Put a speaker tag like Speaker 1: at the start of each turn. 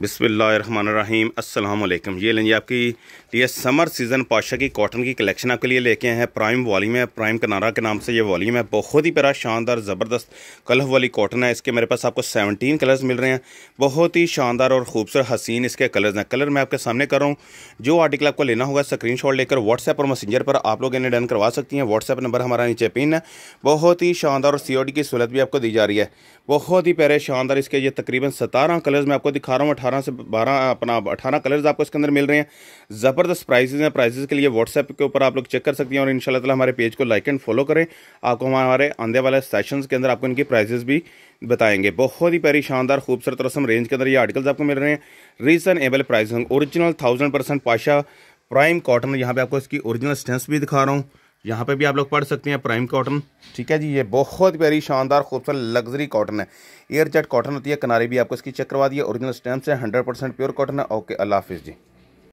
Speaker 1: बिसमीम अल्लाम ये लेंगे आपकी ये समर सीज़न पाशा की कॉटन की कलेक्शन आपके लिए लेके आए हैं प्राइम वॉलीम है प्राइम कनारा के नाम से ये वॉलीम है बहुत ही प्यारा शानदार ज़बरदस्त कलफ वाली कॉटन है इसके मेरे पास आपको 17 कलर्स मिल रहे हैं बहुत ही शानदार और खूबसूरत हसीन इसके कलर्स हैं कलर मैं आपके सामने कर रहा हूँ जो आर्टिकल आपको लेना होगा स्क्रीन लेकर व्हाट्सएप और मैसेंजर पर आप लोग इन्हें डन करवा सकती हैं व्हाट्सएप नंबर हमारा नीचे पिन है बहुत ही शानदार और सी की सहूलत भी आपको दी जा रही है बहुत ही प्यारे शानदार इसके ये तकरीबन सतारह कलर्स मैं आपको दिखा रहा हूँ अठारह से बारह अपना अठारह कलर्स आपको इसके अंदर मिल रहे हैं ज़बरदस्त प्राइजेज हैं प्राइजेज के लिए व्हाट्सएप के ऊपर आप लोग चेक कर सकती हैं और इन ताला हमारे पेज को लाइक एंड फॉलो करें आपको हमारे आंदे वाले सेशन के अंदर आपको इनकी प्राइजेज़ भी बताएंगे बहुत ही प्यारी शानदार खूबसूरत रस्म रेंज के अंदर ये आर्टिकल्स आपको मिल रहे हैं reasonable price original thousand percent Pasha prime cotton यहाँ पे आपको इसकी ओरिजिनल स्टेंस भी दिखा रहा हूँ यहाँ पे भी आप लोग पढ़ सकते हैं प्राइम कॉटन ठीक है जी ये बहुत प्यारी शानदार खूबसूरत लग्जरी कॉटन है एयर जेट कॉटन होती है किनारे भी आपको इसकी चेक करवा दिए ओरिजिनल स्टैम्प से हंड्रेड परसेंट प्योर कॉटन है ओके अल्लाह हाफिज़ जी